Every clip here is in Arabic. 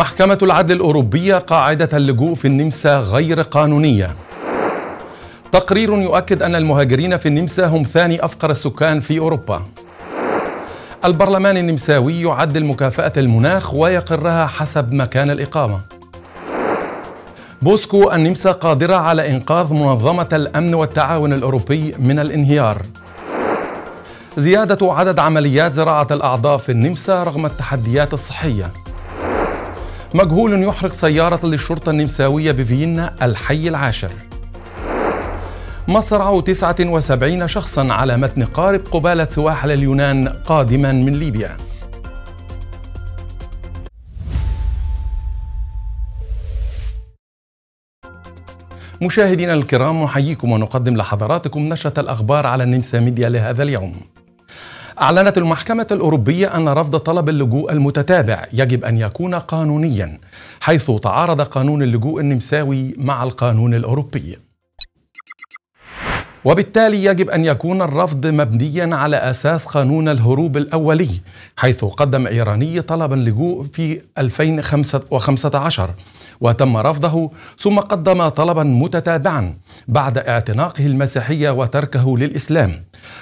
محكمة العدل الأوروبية قاعدة اللجوء في النمسا غير قانونية. تقرير يؤكد أن المهاجرين في النمسا هم ثاني أفقر السكان في أوروبا. البرلمان النمساوي يعدل مكافأة المناخ ويقرها حسب مكان الإقامة. بوسكو النمسا قادرة على إنقاذ منظمة الأمن والتعاون الأوروبي من الانهيار. زيادة عدد عمليات زراعة الأعضاء في النمسا رغم التحديات الصحية. مجهول يحرق سيارة للشرطة النمساوية بفيينا الحي العاشر مصرع 79 شخصا على متن قارب قبالة سواحل اليونان قادما من ليبيا مشاهدينا الكرام نحييكم ونقدم لحضراتكم نشرة الأخبار على النمسا ميديا لهذا اليوم أعلنت المحكمة الأوروبية أن رفض طلب اللجوء المتتابع يجب أن يكون قانونيا حيث تعارض قانون اللجوء النمساوي مع القانون الأوروبي وبالتالي يجب ان يكون الرفض مبنيا على اساس قانون الهروب الاولي حيث قدم ايراني طلبا لجوء في 2015 وتم رفضه ثم قدم طلبا متتابعا بعد اعتناقه المسيحيه وتركه للاسلام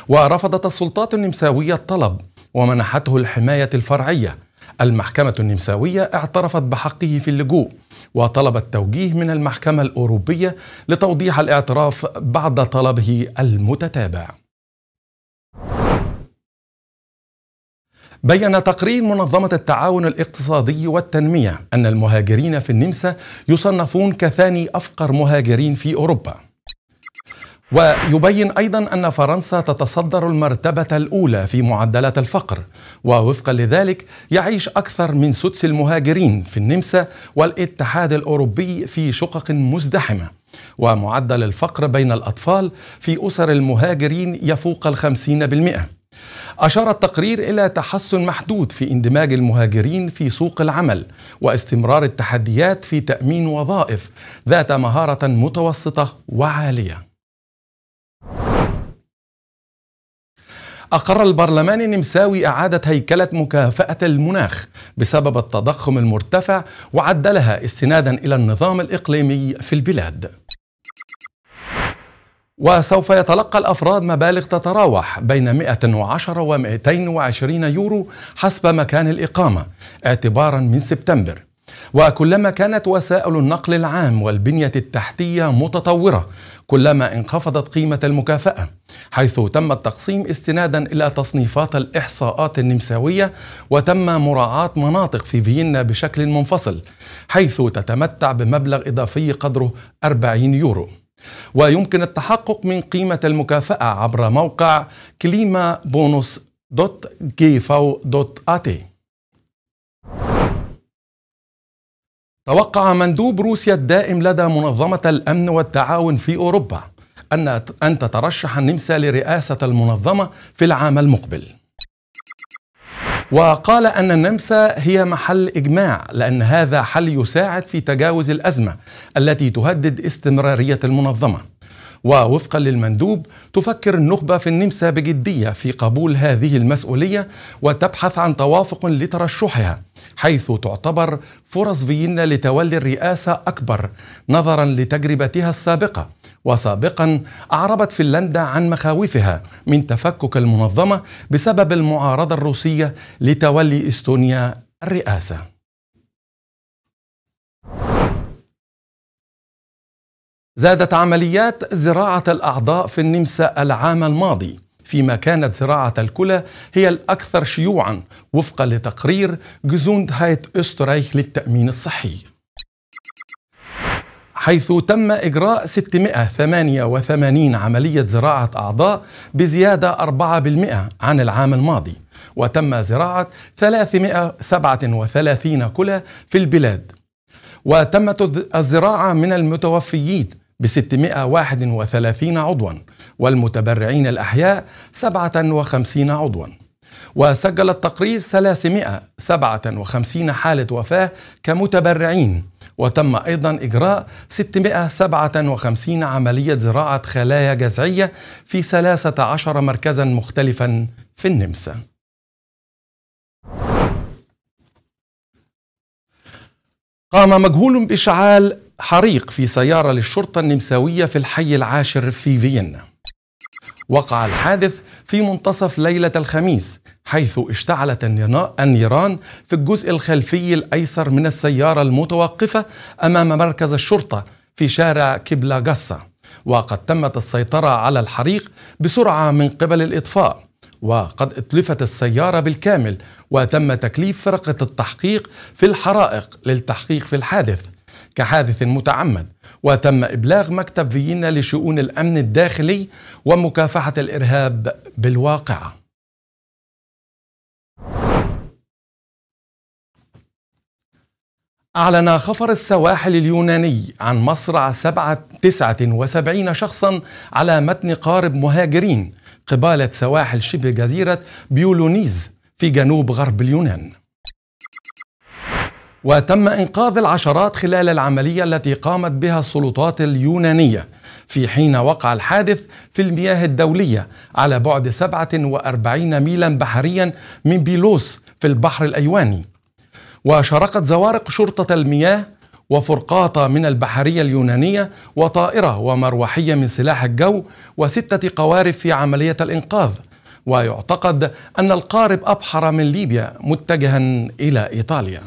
ورفضت السلطات النمساوية الطلب ومنحته الحماية الفرعية المحكمة النمساوية اعترفت بحقه في اللجوء وطلبت توجيه من المحكمة الأوروبية لتوضيح الاعتراف بعد طلبه المتتابع بين تقرير منظمة التعاون الاقتصادي والتنمية أن المهاجرين في النمسا يصنفون كثاني أفقر مهاجرين في أوروبا ويبين ايضا ان فرنسا تتصدر المرتبه الاولى في معدلات الفقر ووفقا لذلك يعيش اكثر من سدس المهاجرين في النمسا والاتحاد الاوروبي في شقق مزدحمه ومعدل الفقر بين الاطفال في اسر المهاجرين يفوق الخمسين بالمئه أشار التقرير إلى تحسن محدود في اندماج المهاجرين في سوق العمل واستمرار التحديات في تأمين وظائف ذات مهارة متوسطة وعالية أقر البرلمان النمساوي إعادة هيكلة مكافأة المناخ بسبب التضخم المرتفع وعدلها استنادا إلى النظام الإقليمي في البلاد وسوف يتلقى الأفراد مبالغ تتراوح بين 110 و 220 يورو حسب مكان الإقامة اعتبارا من سبتمبر وكلما كانت وسائل النقل العام والبنية التحتية متطورة كلما انخفضت قيمة المكافأة حيث تم التقسيم استنادا إلى تصنيفات الإحصاءات النمساوية وتم مراعاة مناطق في فيينا بشكل منفصل حيث تتمتع بمبلغ إضافي قدره 40 يورو ويمكن التحقق من قيمة المكافأة عبر موقع كليما بونوس دوت جي فو دوت آتي توقع مندوب روسيا الدائم لدى منظمة الأمن والتعاون في أوروبا أن أن تترشح النمسا لرئاسة المنظمة في العام المقبل. وقال أن النمسا هي محل إجماع لأن هذا حل يساعد في تجاوز الأزمة التي تهدد استمرارية المنظمة. ووفقا للمندوب تفكر النخبة في النمسا بجدية في قبول هذه المسؤولية وتبحث عن توافق لترشحها حيث تعتبر فرص فيينا لتولي الرئاسة أكبر نظرا لتجربتها السابقة وسابقا أعربت فنلندا عن مخاوفها من تفكك المنظمة بسبب المعارضة الروسية لتولي إستونيا الرئاسة زادت عمليات زراعة الأعضاء في النمسا العام الماضي فيما كانت زراعة الكلى هي الأكثر شيوعا وفقا لتقرير جزوند هايت أسترايخ للتأمين الصحي حيث تم إجراء 688 عملية زراعة أعضاء بزيادة 4% عن العام الماضي وتم زراعة 337 كلى في البلاد وتمت الزراعة من المتوفيين ب 631 عضوا والمتبرعين الأحياء 57 عضوا وسجل التقرير 357 حالة وفاة كمتبرعين وتم أيضا إجراء 657 عملية زراعة خلايا جذعية في 13 مركزا مختلفا في النمسا قام مجهول بإشعال حريق في سيارة للشرطة النمساوية في الحي العاشر في فيينا وقع الحادث في منتصف ليلة الخميس حيث اشتعلت النيران في الجزء الخلفي الأيسر من السيارة المتوقفة أمام مركز الشرطة في شارع كبلا جاسا وقد تمت السيطرة على الحريق بسرعة من قبل الإطفاء وقد اتلفت السيارة بالكامل وتم تكليف فرقة التحقيق في الحرائق للتحقيق في الحادث كحادث متعمد وتم إبلاغ مكتب فيينا لشؤون الأمن الداخلي ومكافحة الإرهاب بالواقعة أعلن خفر السواحل اليوناني عن مصرع سبعة تسعة وسبعين شخصا على متن قارب مهاجرين قبالة سواحل شبه جزيرة بيولونيز في جنوب غرب اليونان وتم إنقاذ العشرات خلال العملية التي قامت بها السلطات اليونانية في حين وقع الحادث في المياه الدولية على بعد 47 ميلا بحريا من بيلوس في البحر الأيواني وشاركت زوارق شرطة المياه وفرقاطة من البحرية اليونانية وطائرة ومروحية من سلاح الجو وستة قوارب في عملية الإنقاذ ويعتقد أن القارب أبحر من ليبيا متجها إلى إيطاليا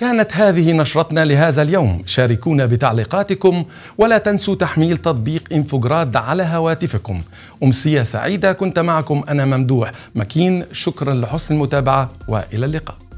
كانت هذه نشرتنا لهذا اليوم شاركونا بتعليقاتكم ولا تنسوا تحميل تطبيق انفوجراد على هواتفكم أمسية سعيدة كنت معكم أنا ممدوح مكين شكرا لحسن المتابعة وإلى اللقاء